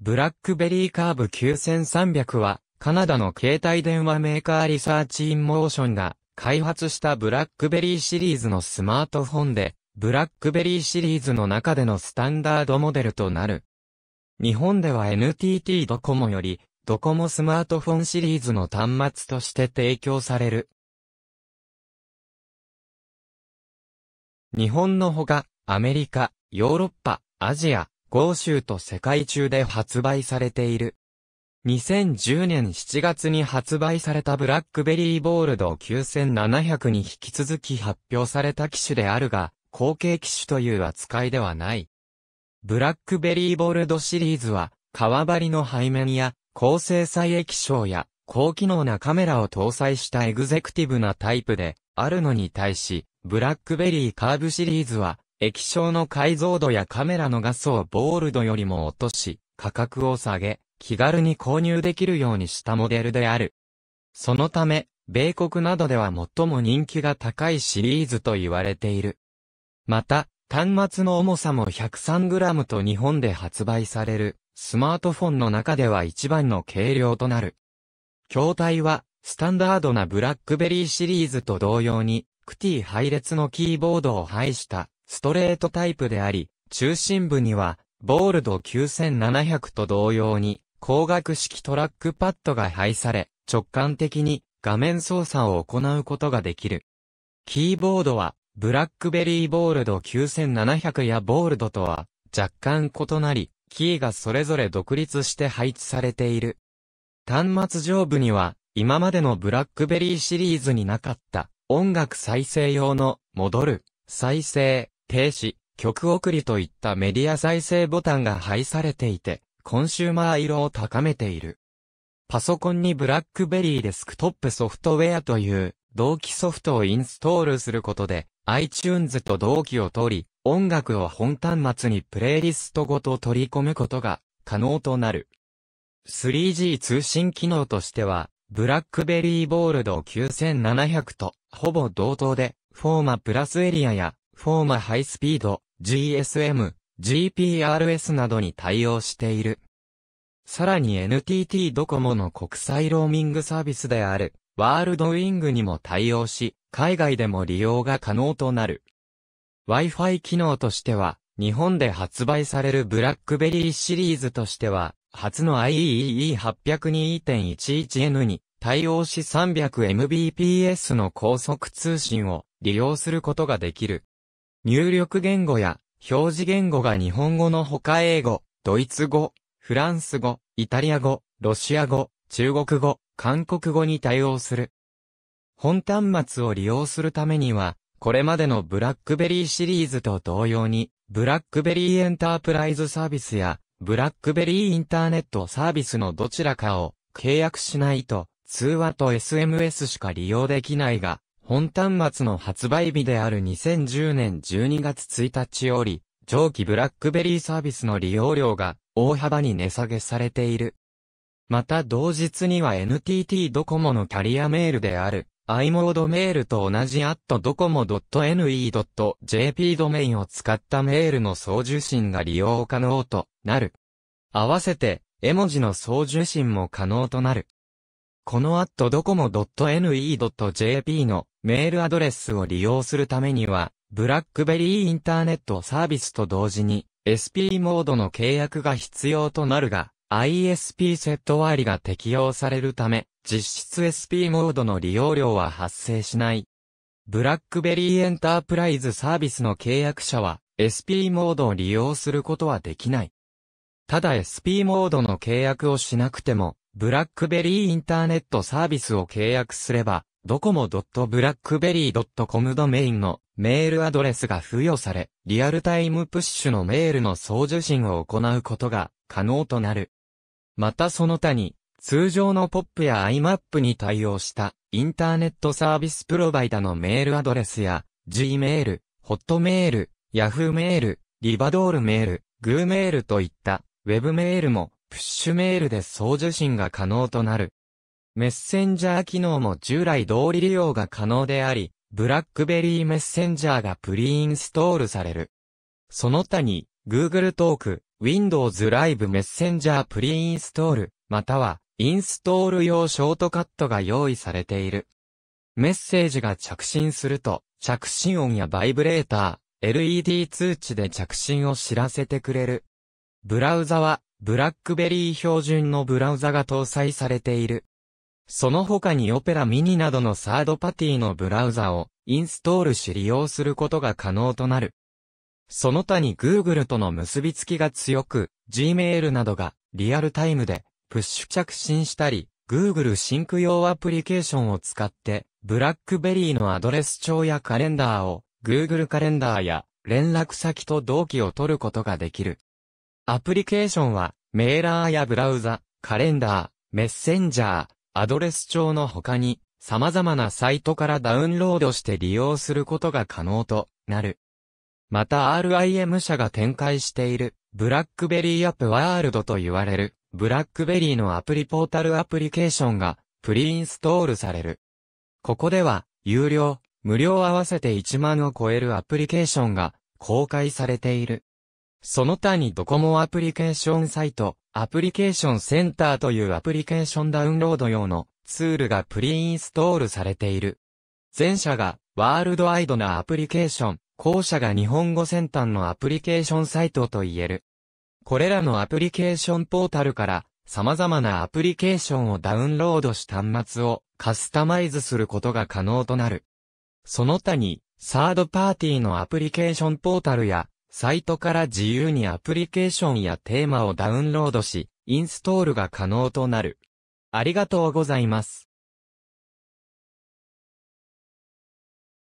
ブラックベリーカーブ9300は、カナダの携帯電話メーカーリサーチインモーションが開発したブラックベリーシリーズのスマートフォンで、ブラックベリーシリーズの中でのスタンダードモデルとなる。日本では NTT ドコモより、ドコモスマートフォンシリーズの端末として提供される。日本のほか、アメリカ、ヨーロッパ、アジア、豪州と世界中で発売されている。2010年7月に発売されたブラックベリーボールド9700に引き続き発表された機種であるが、後継機種という扱いではない。ブラックベリーボールドシリーズは、革張りの背面や、高精細液晶や、高機能なカメラを搭載したエグゼクティブなタイプで、あるのに対し、ブラックベリーカーブシリーズは、液晶の解像度やカメラの画素をボールドよりも落とし、価格を下げ、気軽に購入できるようにしたモデルである。そのため、米国などでは最も人気が高いシリーズと言われている。また、端末の重さも 103g と日本で発売されるスマートフォンの中では一番の軽量となる。筐体はスタンダードなブラックベリーシリーズと同様にクティ配列のキーボードを配したストレートタイプであり、中心部には、ボールド9700と同様に、光学式トラックパッドが配され、直感的に画面操作を行うことができる。キーボードは、ブラックベリーボールド9700やボールドとは若干異なり、キーがそれぞれ独立して配置されている。端末上部には、今までのブラックベリーシリーズになかった、音楽再生用の、戻る、再生、停止、曲送りといったメディア再生ボタンが配されていて、コンシューマー色を高めている。パソコンにブラックベリーデスクトップソフトウェアという同期ソフトをインストールすることで iTunes と同期を取り、音楽を本端末にプレイリストごと取り込むことが可能となる。3G 通信機能としては、ブラックベリーボールド9700とほぼ同等で、フォーマプラスエリアやフォーマハイスピード、GSM、GPRS などに対応している。さらに NTT ドコモの国際ローミングサービスである、ワールドウィングにも対応し、海外でも利用が可能となる。Wi-Fi 機能としては、日本で発売されるブラックベリーシリーズとしては、初の IEEE802.11N に対応し 300mbps の高速通信を利用することができる。入力言語や表示言語が日本語の他英語、ドイツ語、フランス語、イタリア語、ロシア語、中国語、韓国語に対応する。本端末を利用するためには、これまでのブラックベリーシリーズと同様に、ブラックベリーエンタープライズサービスや、ブラックベリーインターネットサービスのどちらかを契約しないと、通話と SMS しか利用できないが、本端末の発売日である2010年12月1日より、上記ブラックベリーサービスの利用料が大幅に値下げされている。また同日には NTT ドコモのキャリアメールである i モードメールと同じ at docomo.ne.jp ドメインを使ったメールの送受信が利用可能となる。合わせて絵文字の送受信も可能となる。この at docomo.ne.jp のメールアドレスを利用するためには、ブラックベリーインターネットサービスと同時に、SP モードの契約が必要となるが、ISP セット割が適用されるため、実質 SP モードの利用料は発生しない。ブラックベリーエンタープライズサービスの契約者は、SP モードを利用することはできない。ただ SP モードの契約をしなくても、ブラックベリーインターネットサービスを契約すれば、ドコモ .blackberry.com ドメインのメールアドレスが付与され、リアルタイムプッシュのメールの送受信を行うことが可能となる。またその他に、通常の POP や IMAP に対応したインターネットサービスプロバイダのメールアドレスや、Gmail、Hotmail、Yahoo メール、リバドールメール、Gmail といったウェブメールもプッシュメールで送受信が可能となる。メッセンジャー機能も従来通り利用が可能であり、ブラックベリーメッセンジャーがプリインストールされる。その他に、Google トーク、Windows Live メッセンジャープリインストール、または、インストール用ショートカットが用意されている。メッセージが着信すると、着信音やバイブレーター、LED 通知で着信を知らせてくれる。ブラウザは、ブラックベリー標準のブラウザが搭載されている。その他にオペラミニなどのサードパティのブラウザをインストールし利用することが可能となる。その他に Google との結びつきが強く、Gmail などがリアルタイムでプッシュ着信したり、Google シンク用アプリケーションを使って、ブラックベリーのアドレス帳やカレンダーを Google カレンダーや連絡先と同期を取ることができる。アプリケーションはメーラーやブラウザ、カレンダー、メッセンジャー、アドレス帳の他に、様々なサイトからダウンロードして利用することが可能となる。また RIM 社が展開している、ブラックベリーアップワールドと言われる、ブラックベリーのアプリポータルアプリケーションが、プリインストールされる。ここでは、有料、無料合わせて1万を超えるアプリケーションが公開されている。その他にドコモアプリケーションサイト、アプリケーションセンターというアプリケーションダウンロード用のツールがプリインストールされている。前者がワールドワイドなアプリケーション、後者が日本語先端のアプリケーションサイトと言える。これらのアプリケーションポータルから様々なアプリケーションをダウンロードし端末をカスタマイズすることが可能となる。その他に、サードパーティーのアプリケーションポータルやサイトから自由にアプリケーションやテーマをダウンロードし、インストールが可能となる。ありがとうございます。